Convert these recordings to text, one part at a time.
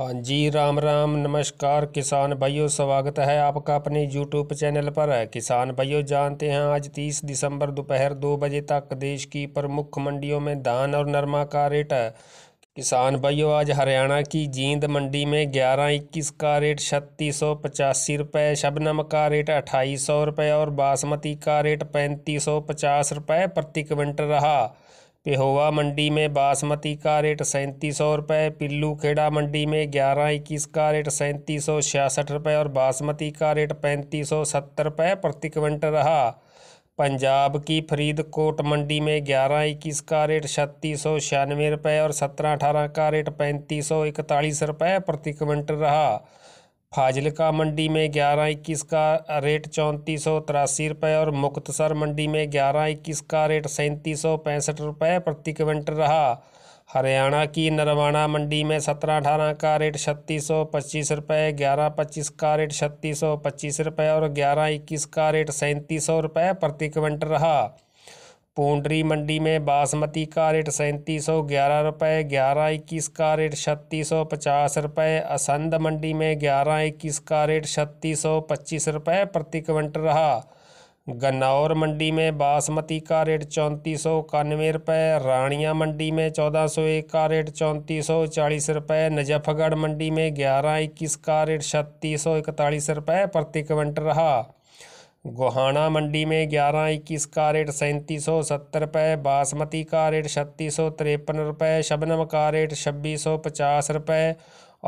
हाँ जी राम राम नमस्कार किसान भाइयों स्वागत है आपका अपने यूट्यूब चैनल पर है किसान भाइयों जानते हैं आज 30 दिसंबर दोपहर दो बजे तक देश की प्रमुख मंडियों में धान और नरमा का रेट है किसान भाइयों आज हरियाणा की जींद मंडी में ग्यारह इक्कीस का रेट छत्तीस सौ पचासी रुपये शबनम का रेट अट्ठाईस सौ रुपये और बासमती का रेट पैंतीस सौ पचास रुपये प्रति क्विंटल रहा पिहोवा मंडी में बासमती का रेट सैंतीस सौ रुपये पिल्लू खेड़ा मंडी में ग्यारह इक्कीस का रेट सैंतीस सौ छियासठ रुपये और बासमती का रेट पैंतीस सौ सत्तर रुपये प्रति क्विंटल रहा पंजाब की फरीदकोट मंडी में ग्यारह इक्कीस का रेट छत्तीस सौ छियानवे रुपये और सत्रह अठारह का रेट पैंतीस सौ इकतालीस रुपये प्रति क्विंटल रहा फाजिलका मंडी में ग्यारह इक्कीस का रेट चौंतीस सौ तिरासी रुपये और मुख्तसर मंडी में ग्यारह इक्कीस का रेट सैंतीस सौ पैंसठ रुपये प्रति क्विंटल रहा हरियाणा की नरवाना मंडी में सत्रह अठारह का रेट छत्तीस सौ पच्चीस रुपये ग्यारह पच्चीस का रेट छत्तीस सौ पच्चीस रुपये और ग्यारह इक्कीस का रेट सैंतीस सौ रुपये प्रति क्विंटल रहा पोंडरी मंडी में बासमती का रेट सैंतीस सौ ग्यारह रुपये ग्यारह इक्कीस का रेट छत्तीस सौ पचास रुपये असंध मंडी में ग्यारह इक्कीस का रेट छत्तीस सौ पच्चीस रुपये प्रति क्विंटल रहा गन्नौर मंडी में बासमती का रेट चौंतीस सौ इक्यानवे रुपये रानिया मंडी में चौदह सौ एक का रेट चौंतीस सौ चालीस रुपये नजफगढ़ मंडी में ग्यारह इक्कीस का रेट छत्तीस सौ इकतालीस रुपये प्रति क्विंटल रहा गोहाना मंडी में ग्यारह इक्कीस का रेट सैंतीस सौ सत्तर रुपये बासमती का रेट छत्तीस सौ तिरपन रुपये शबनम का रेट छब्बीस सौ पचास रुपये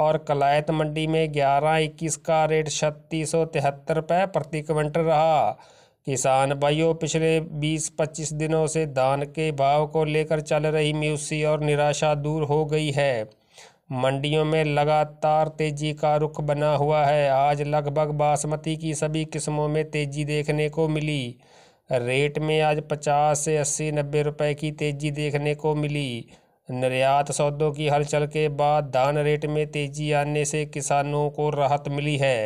और कलायत मंडी में ग्यारह इक्कीस का रेट छत्तीस सौ तिहत्तर रुपये प्रति क्विंटल रहा किसान भाइयों पिछले बीस पच्चीस दिनों से धान के भाव को लेकर चल रही म्यूसी और निराशा दूर हो गई है मंडियों में लगातार तेजी का रुख बना हुआ है आज लगभग बासमती की सभी किस्मों में तेजी देखने को मिली रेट में आज पचास से अस्सी नब्बे रुपए की तेजी देखने को मिली निर्यात सौदों की हलचल के बाद धान रेट में तेजी आने से किसानों को राहत मिली है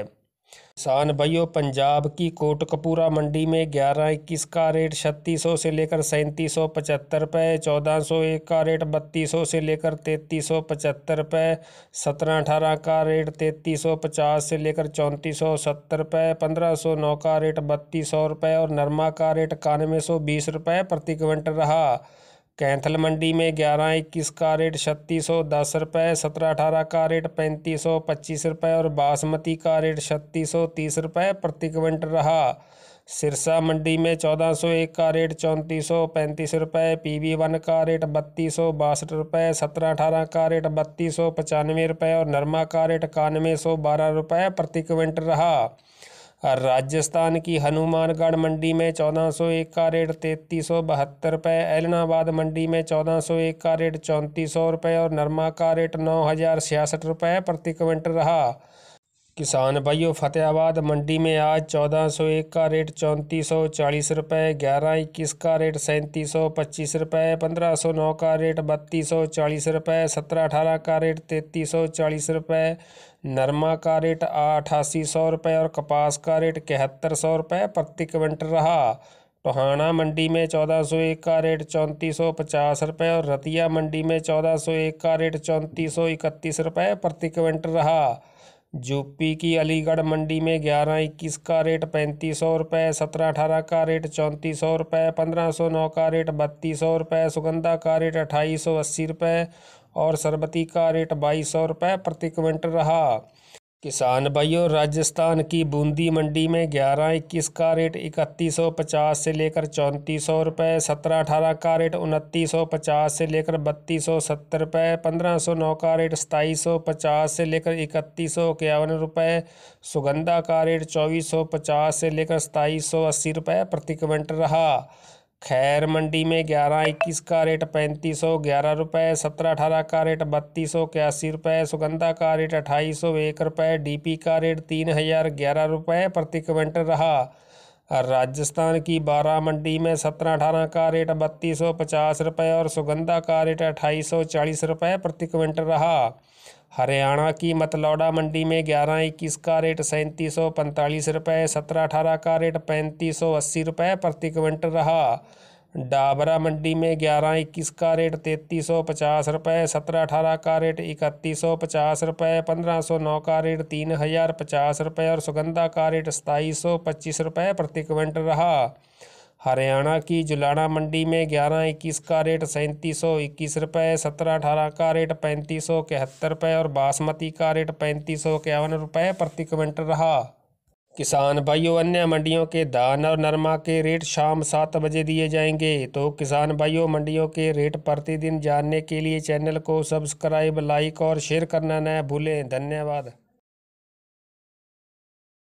किसान भाइयों पंजाब की कोटकपूरा मंडी में ग्यारह इक्कीस का रेट छत्तीस सौ से लेकर सैंतीस सौ पचहत्तर रुपये चौदह सौ एक का रेट बत्तीस सौ से लेकर तैंतीस सौ पचहत्तर रुपये सत्रह अठारह का रेट तैंतीस सौ पचास से लेकर चौंतीस सौ सत्तर रुपये पंद्रह सौ नौ का रेट बत्तीस सौ रुपये और नरमा का रेट इक्यानवे सौ बीस रुपये प्रति क्विंटल रहा कैंथल मंडी में ग्यारह इक्कीस का रेट छत्तीस सौ दस रुपये सत्रह अठारह का रेट पैंतीस सौ पच्चीस रुपये और बासमती का रेट छत्तीस सौ तीस रुपये प्रति क्विंटल रहा सिरसा मंडी में चौदह सौ एक का रेट चौंतीस सौ पैंतीस रुपये पी वी वन का रेट बत्तीस सौ बासठ रुपये सत्रह अठारह का रेट बत्तीस सौ पचानवे रुपये और नरमा का रेट इक्यानवे सौ बारह रुपये प्रति क्विंटल रहा राजस्थान की हनुमानगढ़ मंडी में चौदह सौ एक का रेट तैतीस सौ बहत्तर रुपये एलनाबाद मंडी में चौदह सौ एक का रेट चौंतीस सौ रुपये और नरमा का रेट नौ हज़ार छियासठ रुपये प्रति क्विंटल रहा किसान भाइयों फतेहाबाद मंडी में आज चौदह सौ एक का रेट चौंतीस सौ चालीस रुपये ग्यारह इक्कीस का रेट सैंतीस सौ पच्चीस रुपये पंद्रह सौ नौ का रेट बत्तीस सौ चालीस रुपये सत्रह अठारह का रेट तैंतीस सौ चालीस रुपये नरमा का रेट अठासी सौ रुपये और कपास का रेट इकहत्तर सौ रुपये प्रति क्विंटल रहा टोहाना मंडी में चौदह सौ एक का रेट चौंतीस सौ पचास रुपये और रतिया मंडी में चौदह सौ एक का रेट चौंतीस सौ इकतीस रुपये प्रति क्विंटल रहा यूपी की अलीगढ़ मंडी में ग्यारह इक्कीस का रेट पैंतीस सौ रुपये सत्रह अठारह का रेट चौंतीस सौ रुपये पंद्रह सौ नौ का रेट बत्तीस सौ रुपये सुगंधा का रेट अट्ठाईस सौ अस्सी रुपये और सरबती का रेट बाईस सौ रुपये प्रति क्विंटल रहा किसान भाइयों राजस्थान की बूंदी मंडी में ग्यारह इक्कीस का रेट इकतीस सौ पचास से लेकर चौंतीस सौ रुपये सत्रह अठारह का रेट उनतीस सौ पचास से लेकर बत्तीस सौ सत्तर रुपये पंद्रह सौ नौ का रेट सताईस सौ पचास से लेकर इकतीस सौ इक्यावन रुपये सुगंधा का रेट चौबीस सौ पचास से लेकर सताईस सौ अस्सी रुपये प्रति क्विंटल रहा खैर मंडी में ग्यारह इक्कीस का रेट पैंतीस सौ ग्यारह रुपये सत्रह अठारह का रेट बत्तीस सौ इक्यासी रुपये सुगंधा का रेट अट्ठाईस सौ एक रुपये पी का रेट तीन हज़ार ग्यारह रुपये प्रति क्विंटल रहा राजस्थान की बारह मंडी में सत्रह अठारह का रेट बत्तीस सौ पचास रुपये और सुगंधा का रेट अट्ठाईस सौ चालीस रुपये प्रति क्विंटल रहा हरियाणा की मतलौड़ा मंडी में ग्यारह इक्कीस का रेट सैंतीस सौ पैंतालीस रुपये सत्रह अठारह का रेट पैंतीस सौ अस्सी रुपये प्रति क्विंटल रहा डाबरा मंडी में ग्यारह इक्कीस का रेट तैतीस सौ पचास रुपये सत्रह अठारह का रेट इकतीस सौ पचास रुपये पंद्रह सौ नौ का रेट तीन हज़ार पचास रुपये और सुगंधा का रेट सताईस सौ पच्चीस रुपये प्रति क्विंटल रहा हरियाणा की जुलाना मंडी में ग्यारह इक्कीस का रेट सैंतीस सौ इक्कीस रुपये सत्रह अठारह का रेट पैंतीस सौ इकहत्तर रुपये और बासमती का रेट पैंतीस सौ इक्यावन रुपये प्रति क्विंटल रहा किसान भाइयों अन्य मंडियों के धान और नरमा के रेट शाम सात बजे दिए जाएंगे तो किसान भाइयों मंडियों के रेट प्रतिदिन जानने के लिए चैनल को सब्सक्राइब लाइक और शेयर करना न भूलें धन्यवाद